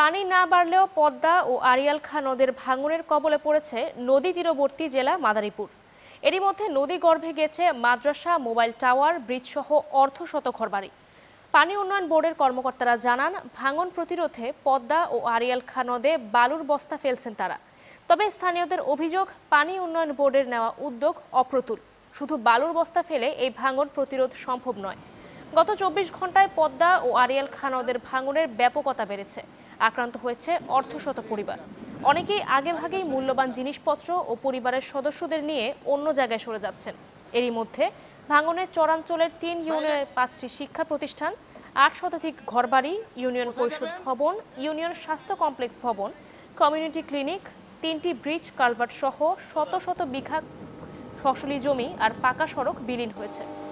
পানি না বাড়লেও পদ্মা ও আড়িয়াল খা নদের ভাঙনের কবলে পড়েছে নদী তীরবর্তী জেলা মাদারীপুর এরই মধ্যে নদী গর্ভে গেছে মাদ্রাসা মোবাইল টাওয়ার ব্রিজ সহ অর্ধশত ঘরবাড়ি পানি উন্নয়ন বোর্ডের কর্মকর্তারা জানান ভাঙন প্রতিরোধে পদ্মা ও আড়িয়াল খা নদে বালুর বস্তা ফেলছেন তারা তবে স্থানীয়দের অভিযোগ পানি উন্নয়ন বোর্ডের নেওয়া উদ্যোগ অপ্রতুল শুধু বালুর বস্তা ফেলে এই ভাঙন প্রতিরোধ সম্ভব নয় গত চব্বিশ ঘন্টায় পদ্মা ও আড়িয়াল খা নদের ভাঙনের ব্যাপকতা বেড়েছে আক্রান্ত হয়েছে অর্ধশত পরিবার অনেকেই আগেভাগেই মূল্যবান জিনিসপত্র ও পরিবারের সদস্যদের নিয়ে অন্য জায়গায় সরে যাচ্ছেন এরই মধ্যে ভাঙনের চরাঞ্চলের তিন ইউনিয়নের পাঁচটি শিক্ষা প্রতিষ্ঠান আট শতাধিক ঘরবাড়ি ইউনিয়ন পরিষদ ভবন ইউনিয়ন স্বাস্থ্য কমপ্লেক্স ভবন কমিউনিটি ক্লিনিক তিনটি ব্রিজ কালভার্ট সহ শত শত বিঘা ফসলি জমি আর পাকা সড়ক বিলীন হয়েছে